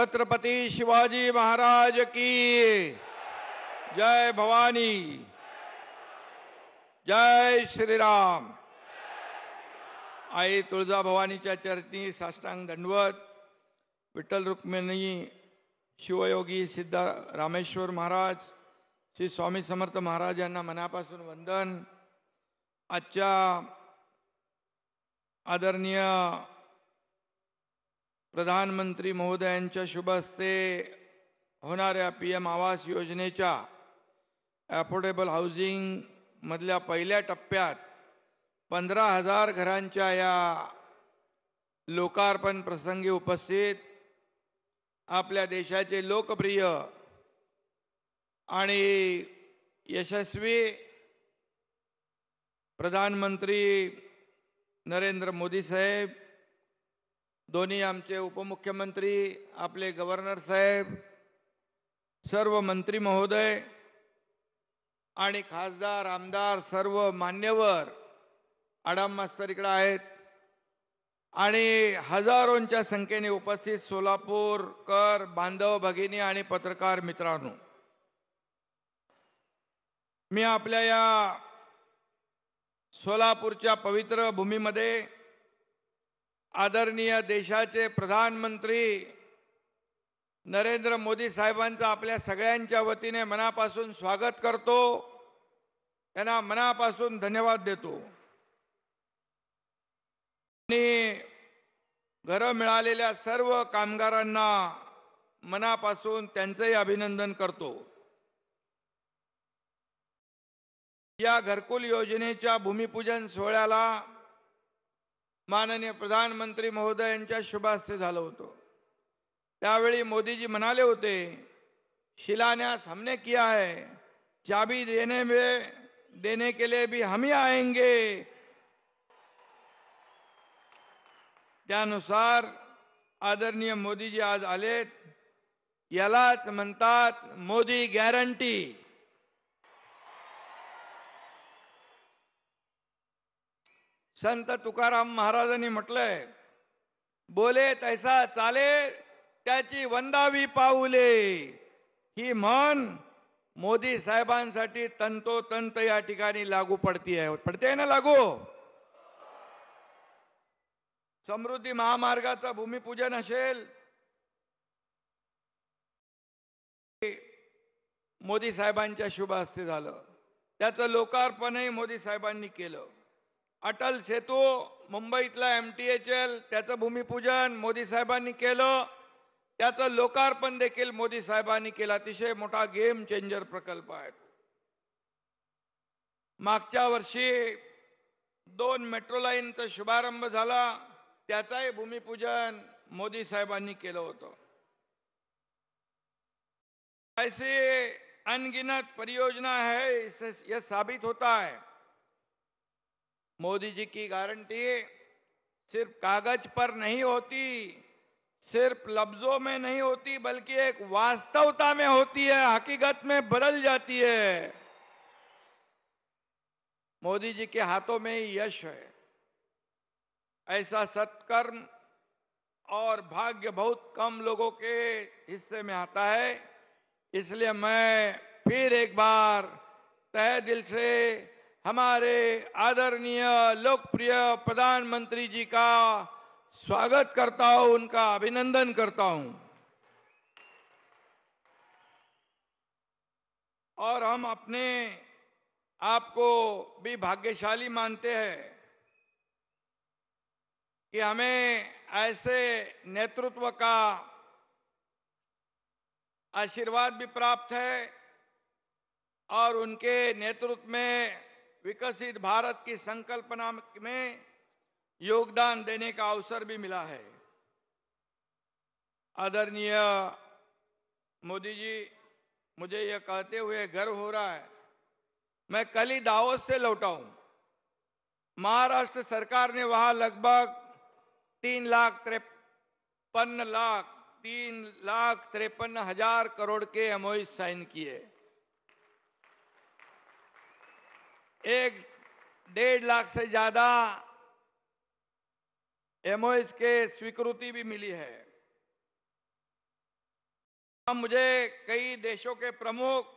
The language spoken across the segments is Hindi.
छत्रपति शिवाजी महाराज की जय भवानी जय श्री राम आई तुळजा भवानीच्या चरणी साष्टांग दंडवत विठ्ठल रुक्मिणी शिवयोगी सिद्धा रामेश्वर महाराज श्री स्वामी समर्थ महाराज यांना मनापासून वंदन आजच्या आदरणीय प्रधानमंत्री महोदयांच्या शुभ हस्ते होणाऱ्या पी एम आवास योजनेच्या ॲफोर्डेबल हाऊसिंगमधल्या पहिल्या टप्प्यात पंधरा हजार घरांच्या या लोकार्पण प्रसंगी उपस्थित आपल्या देशाचे लोकप्रिय आणि यशस्वी प्रधानमंत्री नरेंद्र मोदी साहेब दोन्ही आमचे उपमुख्यमंत्री आपले गव्हर्नर साहेब सर्व मंत्री महोदय आणि खासदार आमदार सर्व मान्यवर आडाम मास्तर इकडे आहेत आणि हजारोंच्या संख्येने उपस्थित सोलापूरकर बांधव भगिनी आणि पत्रकार मित्रांनो मी आपल्या या सोलापूरच्या पवित्र भूमीमध्ये आदरणीय देशाचे प्रधानमंत्री नरेंद्र मोदी साहेबांचं आपल्या सगळ्यांच्या वतीने मनापासून स्वागत करतो त्यांना मनापासून धन्यवाद देतो आणि घर मिळालेल्या सर्व कामगारांना मनापासून त्यांचंही अभिनंदन करतो या घरकुल योजनेच्या भूमिपूजन सोहळ्याला माननीय प्रधानमंत्री महोदय शुभास्ते झालं मोदीजी मनाले होते शिलान्यास हमने किया है चाबी देने में देने के लिए भी हम ही आएंगे त्यानुसार आदरणीय मोदीजी आज आलेत मनत मोदी गैरंटी संत तुकाराम महाराजांनी म्हटलंय बोले तैसा चाले त्याची वंदावी पाऊले ही म्हण मोदी साहेबांसाठी तंतोतंत या ठिकाणी लागू पडती आहे पडते ना लागू समृद्धी महामार्गाचं भूमिपूजन असेल मोदी साहेबांच्या शुभ हस्ते झालं त्याचं लोकार्पणही मोदी साहेबांनी केलं अटल सेतू मुंबईतला एम टी एच एल त्याचं भूमिपूजन मोदी साहेबांनी केलं त्याचं लोकार्पण देखील मोदी साहेबांनी केलं अतिशय मोठा गेम चेंजर प्रकल्प आहे मागच्या वर्षी दोन मेट्रो लाईनचा शुभारंभ झाला त्याचाही भूमिपूजन मोदी साहेबांनी केलं होतं ऐसी अनगिनत परियोजना है इससे यह साबित होता है मोदी जी की गारंटी सिर्फ कागज पर नहीं होती सिर्फ लफ्जों में नहीं होती बल्कि एक वास्तवता में होती है हकीकत में बदल जाती है मोदी जी के हाथों में ही यश है ऐसा सत्कर्म और भाग्य बहुत कम लोगों के हिस्से में आता है इसलिए मैं फिर एक बार तय दिल से हमारे आदरणीय लोकप्रिय प्रधानमंत्री जी का स्वागत करता हूं उनका अभिनंदन करता हूं और हम अपने आप को भी भाग्यशाली मानते हैं कि हमें ऐसे नेतृत्व का आशीर्वाद भी प्राप्त है और उनके नेतृत्व में विकसित भारत की संकल्पना में योगदान देने का अवसर भी मिला है आदरणीय मोदी जी मुझे यह कहते हुए गर्व हो रहा है मैं कल ही दावत से लौटा हूं महाराष्ट्र सरकार ने वहां लगभग तीन लाख तिरपन लाख तीन लाख तिरपन हजार करोड़ के एमओ साइन किए एक डेढ़ लाख से ज्यादा एमओएस के स्वीकृति भी मिली है मुझे कई देशों के प्रमुख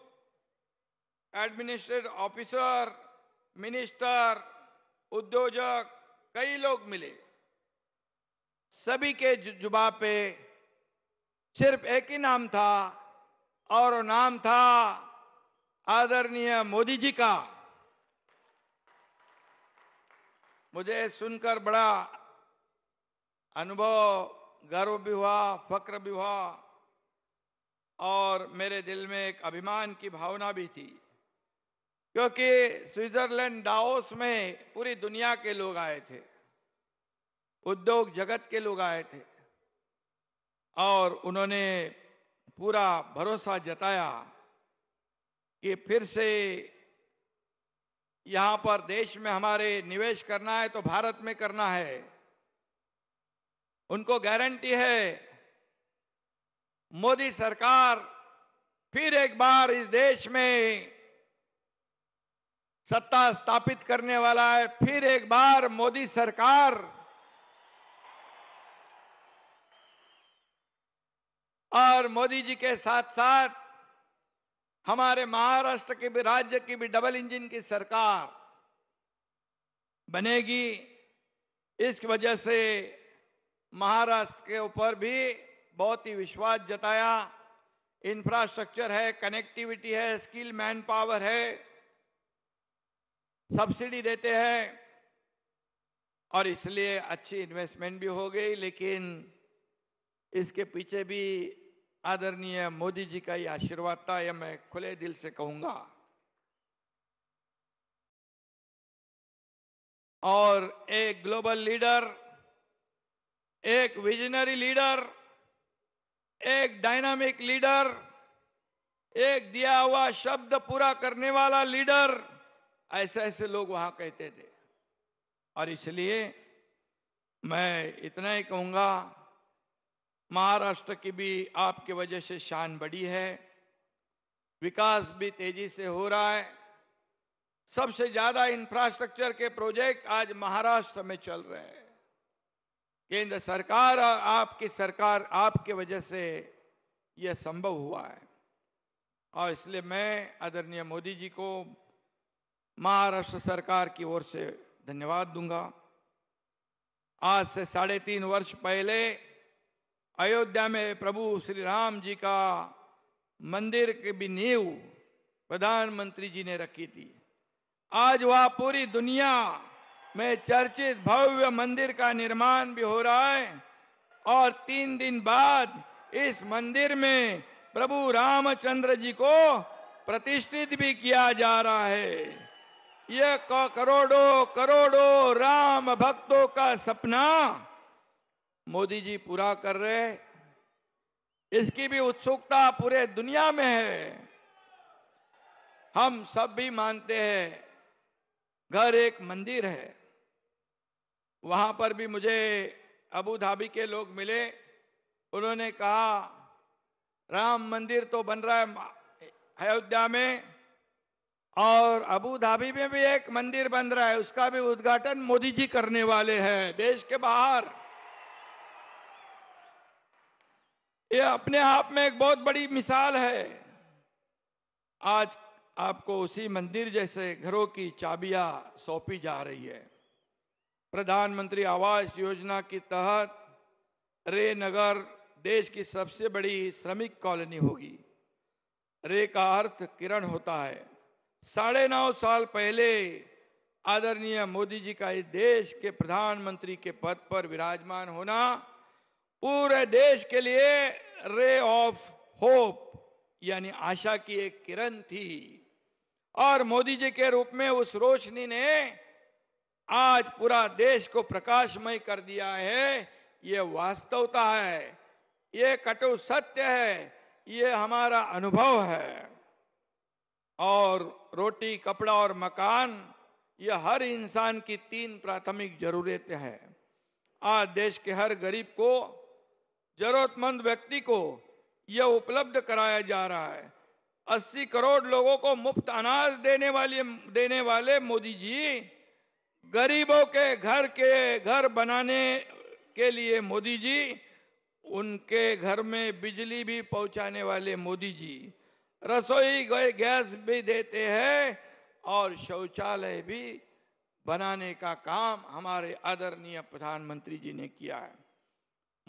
एडमिनिस्ट्रेटिव ऑफिसर मिनिस्टर उद्योजक कई लोग मिले सभी के जुबा पे सिर्फ एक ही नाम था और नाम था आदरणीय मोदी जी का मुझे सुनकर बड़ा अनुभव गर्व भी हुआ फक्र भी हुआ और मेरे दिल में एक अभिमान की भावना भी थी क्योंकि स्विट्जरलैंड दाओस में पूरी दुनिया के लोग आए थे उद्योग जगत के लोग आए थे और उन्होंने पूरा भरोसा जताया कि फिर से यहां पर देश में हमारे निवेश करना है तो भारत में करना है उनको गारंटी है मोदी सरकार फिर एक बार इस देश में सत्ता स्थापित करने वाला है फिर एक बार मोदी सरकार और मोदी जी के साथ साथ हमारे महाराष्ट्र की भी राज्य की भी डबल इंजन की सरकार बनेगी इस वजह से महाराष्ट्र के ऊपर भी बहुत ही विश्वास जताया इंफ्रास्ट्रक्चर है कनेक्टिविटी है स्किल मैन पावर है सब्सिडी देते हैं और इसलिए अच्छी इन्वेस्टमेंट भी हो गई लेकिन इसके पीछे भी आदरणीय मोदी जी का यह आशीर्वाद था यह मैं खुले दिल से कहूंगा और एक ग्लोबल लीडर एक विजनरी लीडर एक डायनामिक लीडर एक दिया हुआ शब्द पूरा करने वाला लीडर ऐसे ऐसे लोग वहां कहते थे और इसलिए मैं इतना ही कहूंगा महाराष्ट्र की भी आपके वजह से शान बढ़ी है विकास भी तेजी से हो रहा है सबसे ज्यादा इंफ्रास्ट्रक्चर के प्रोजेक्ट आज महाराष्ट्र में चल रहे हैं केंद्र सरकार और आपकी सरकार आपके वजह से यह संभव हुआ है और इसलिए मैं आदरणीय मोदी जी को महाराष्ट्र सरकार की ओर से धन्यवाद दूंगा आज से साढ़े तीन वर्ष पहले अयोध्या में प्रभु श्री राम जी का मंदिर की भी नींव प्रधानमंत्री जी ने रखी थी आज वह पूरी दुनिया में चर्चित भव्य मंदिर का निर्माण भी हो रहा है और तीन दिन बाद इस मंदिर में प्रभु रामचंद्र जी को प्रतिष्ठित भी किया जा रहा है यह करोड़ों करोड़ों राम भक्तों का सपना मोदी जी पूरा कर रहे इसकी भी उत्सुकता पूरे दुनिया में है हम सब भी मानते हैं घर एक मंदिर है वहां पर भी मुझे अबू धाबी के लोग मिले उन्होंने कहा राम मंदिर तो बन रहा है अयोध्या में और अबू धाबी में भी एक मंदिर बन रहा है उसका भी उद्घाटन मोदी जी करने वाले हैं देश के बाहर ये अपने आप में एक बहुत बड़ी मिसाल है आज आपको उसी मंदिर जैसे घरों की चाबियां सौंपी जा रही है प्रधानमंत्री आवास योजना के तहत रे नगर देश की सबसे बड़ी श्रमिक कॉलोनी होगी रे का अर्थ किरण होता है साढ़े नौ साल पहले आदरणीय मोदी जी का इस देश के प्रधानमंत्री के पद पर विराजमान होना पूरे देश के लिए रे ऑफ होप यानी आशा की एक किरण थी और मोदी जी के रूप में उस रोशनी ने आज पूरा देश को प्रकाशमय कर दिया है ये वास्तवता है ये कटु सत्य है ये हमारा अनुभव है और रोटी कपड़ा और मकान ये हर इंसान की तीन प्राथमिक जरूरतें हैं आज देश के हर गरीब को जरूरतमंद व्यक्ति को यह उपलब्ध कराया जा रहा है अस्सी करोड़ लोगों को मुफ्त अनाज देने वाले देने वाले मोदी जी गरीबों के घर के घर बनाने के लिए मोदी जी उनके घर में बिजली भी पहुंचाने वाले मोदी जी रसोई गैस भी देते हैं और शौचालय भी बनाने का काम हमारे आदरणीय प्रधानमंत्री जी ने किया है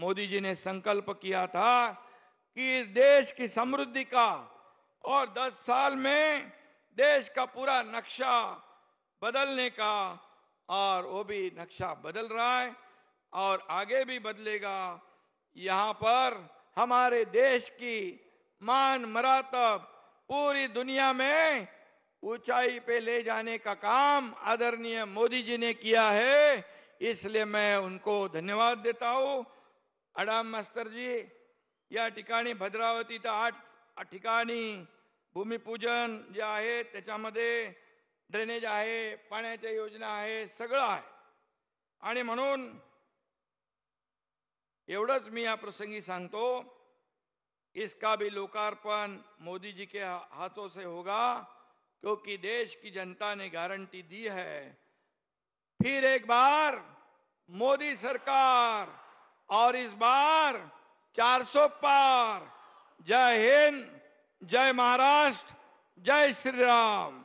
मोदी जी ने संकल्प किया था कि इस देश की समृद्धि का और 10 साल में देश का पूरा नक्शा बदलने का और वो भी नक्शा बदल रहा है और आगे भी बदलेगा यहाँ पर हमारे देश की मान मरातब पूरी दुनिया में ऊंचाई पे ले जाने का काम आदरणीय मोदी जी ने किया है इसलिए मैं उनको धन्यवाद देता हूँ अडाम जी या ठिकाणी भद्रावती तर आठ ठिकाणी भूमिपूजन जे आहे त्याच्यामध्ये ड्रेनेज आहे पाण्याच्या योजना आहे सगळं आहे आणि म्हणून एवढंच मी या प्रसंगी सांगतो इसका भी लोकार्पण मोदी जी के हाथों से होगा क्योंकि देश की जनता ने गारंटी दी है फिर एक बार मोदी सरकार और इस बार 400 पार जय हिंद जय महाराष्ट्र जय श्री राम